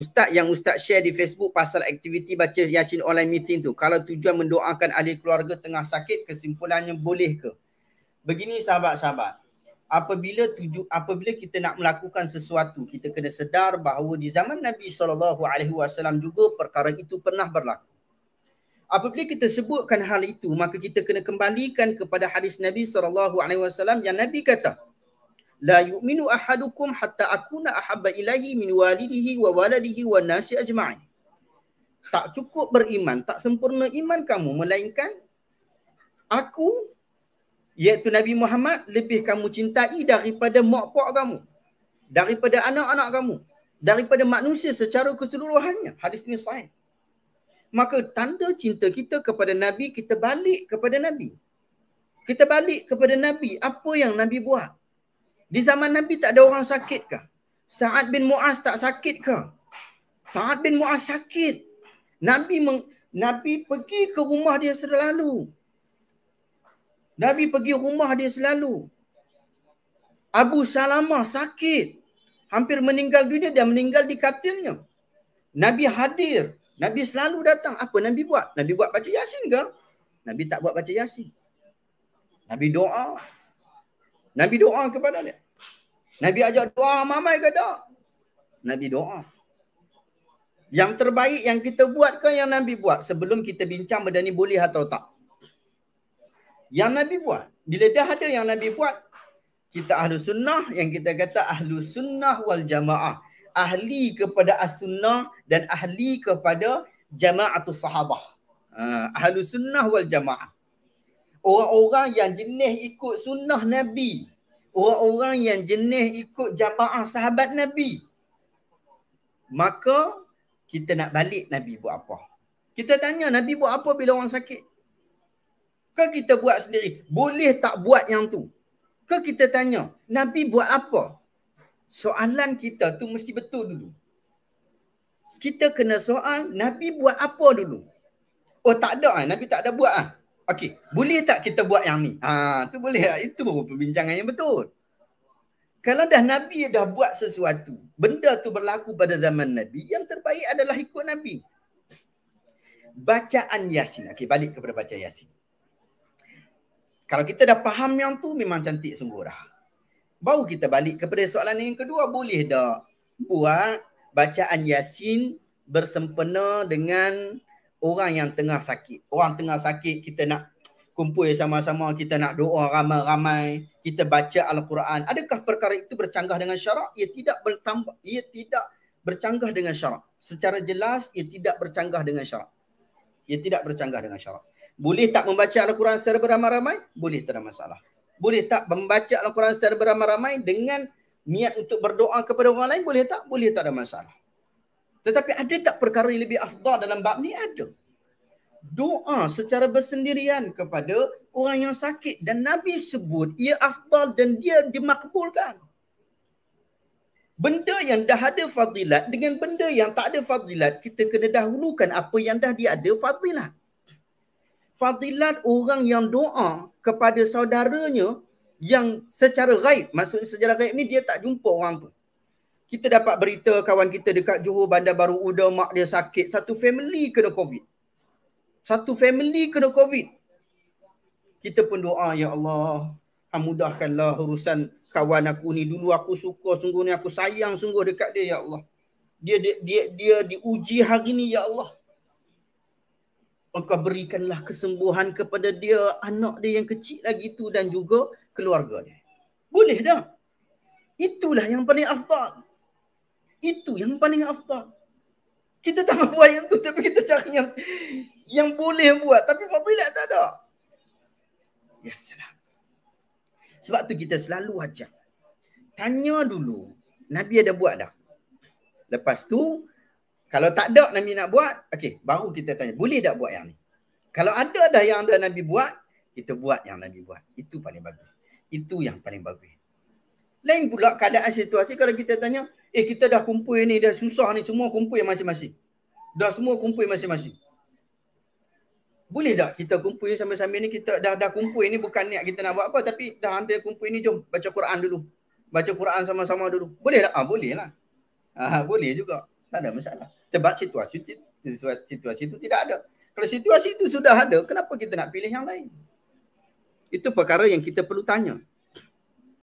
Ustaz yang Ustaz share di Facebook pasal aktiviti baca Yasin online meeting tu. Kalau tujuan mendoakan ahli keluarga tengah sakit, kesimpulannya boleh ke? Begini sahabat-sahabat. Apabila tuju, apabila kita nak melakukan sesuatu, kita kena sedar bahawa di zaman Nabi sallallahu alaihi wasallam juga perkara itu pernah berlaku. Apabila kita sebutkan hal itu, maka kita kena kembalikan kepada hadis Nabi sallallahu alaihi wasallam yang Nabi kata, la yu'minu ahadukum hatta akuna ahabba ilahi min walidihi wa waladihi wa nasi ajma'i. Tak cukup beriman, tak sempurna iman kamu melainkan aku iaitu Nabi Muhammad lebih kamu cintai daripada mak pak kamu, daripada anak-anak kamu, daripada manusia secara keseluruhannya. Hadis ini sahih. Maka tanda cinta kita kepada Nabi, kita balik kepada Nabi. Kita balik kepada Nabi, apa yang Nabi buat? Di zaman Nabi tak ada orang sakit ke? Sa'ad bin Mu'az tak sakit ke? Sa'ad bin Mu'az sakit. Nabi meng, Nabi pergi ke rumah dia selalu. Nabi pergi rumah dia selalu. Abu Salamah sakit. Hampir meninggal dunia dia meninggal di katilnya. Nabi hadir. Nabi selalu datang. Apa Nabi buat? Nabi buat baca Yasin ke? Nabi tak buat baca Yasin. Nabi doa. Nabi doa kepada dia. Nabi ajak doa mamai ke tak? Nabi doa. Yang terbaik yang kita buat ke yang Nabi buat sebelum kita bincang benda ni boleh atau tak? Yang Nabi buat. Bila dah ada yang Nabi buat, kita ahlu sunnah yang kita kata ahlu sunnah wal jamaah. Ahli kepada as-sunnah dan ahli kepada jamaah atau sahabah. Ha, ahlu sunnah wal jamaah orang-orang yang jenis ikut sunnah Nabi. Orang-orang yang jenis ikut jamaah sahabat Nabi. Maka kita nak balik Nabi buat apa? Kita tanya Nabi buat apa bila orang sakit? Ke kita buat sendiri? Boleh tak buat yang tu? Ke kita tanya Nabi buat apa? Soalan kita tu mesti betul dulu. Kita kena soal Nabi buat apa dulu? Oh tak ada ah. Nabi tak ada buat ah. Okey, boleh tak kita buat yang ni? Ha, tu boleh tak? Itu baru perbincangan yang betul. Kalau dah Nabi dah buat sesuatu, benda tu berlaku pada zaman Nabi, yang terbaik adalah ikut Nabi. Bacaan Yasin. Okey, balik kepada baca Yasin. Kalau kita dah faham yang tu, memang cantik sungguh dah. Baru kita balik kepada soalan yang kedua, boleh tak buat bacaan Yasin bersempena dengan orang yang tengah sakit. Orang tengah sakit kita nak kumpul sama-sama, kita nak doa ramai-ramai, kita baca al-Quran. Adakah perkara itu bercanggah dengan syarak? Ia tidak bertambah, ia tidak bercanggah dengan syarak. Secara jelas ia tidak bercanggah dengan syarak. Ia tidak bercanggah dengan syarak. Boleh tak membaca al-Quran secara beramai-ramai? Boleh, tak ada masalah. Boleh tak membaca al-Quran secara beramai-ramai dengan niat untuk berdoa kepada orang lain? Boleh tak? Boleh, tak ada masalah. Tetapi ada tak perkara yang lebih afdal dalam bab ni? Ada. Doa secara bersendirian kepada orang yang sakit dan Nabi sebut ia afdal dan dia dimakbulkan. Benda yang dah ada fadilat dengan benda yang tak ada fadilat, kita kena dahulukan apa yang dah dia ada fadilat. Fadilat orang yang doa kepada saudaranya yang secara ghaib, maksudnya secara ghaib ni dia tak jumpa orang tu kita dapat berita kawan kita dekat Johor Bandar Baru Uda mak dia sakit satu family kena covid satu family kena covid kita pun doa ya Allah mudahkanlah urusan kawan aku ni dulu aku suka sungguh ni aku sayang sungguh dekat dia ya Allah dia dia dia, dia diuji hari ni ya Allah Engkau berikanlah kesembuhan kepada dia, anak dia yang kecil lagi tu dan juga keluarga dia. Boleh dah. Itulah yang paling afdal. Itu yang paling afdal. Kita tak buat yang tu tapi kita cari yang yang boleh buat tapi fadilat tak ada. Ya salam. Sebab tu kita selalu ajak. Tanya dulu. Nabi ada buat dah. Lepas tu kalau tak ada Nabi nak buat, okay, baru kita tanya, boleh tak buat yang ni? Kalau ada dah yang ada Nabi buat, kita buat yang Nabi buat. Itu paling bagus. Itu yang paling bagus. Lain pula keadaan situasi kalau kita tanya, eh kita dah kumpul ni, dah susah ni, semua kumpul masing-masing. Dah semua kumpul masing-masing. Boleh tak kita kumpul sambil-sambil ni, kita dah dah kumpul ni bukan niat kita nak buat apa, tapi dah ambil kumpul ni, jom baca Quran dulu. Baca Quran sama-sama dulu. Boleh tak? Ah, boleh lah. Ah, boleh juga. Tak ada masalah. Sebab situasi, situasi itu tidak ada. Kalau situasi itu sudah ada, kenapa kita nak pilih yang lain? Itu perkara yang kita perlu tanya.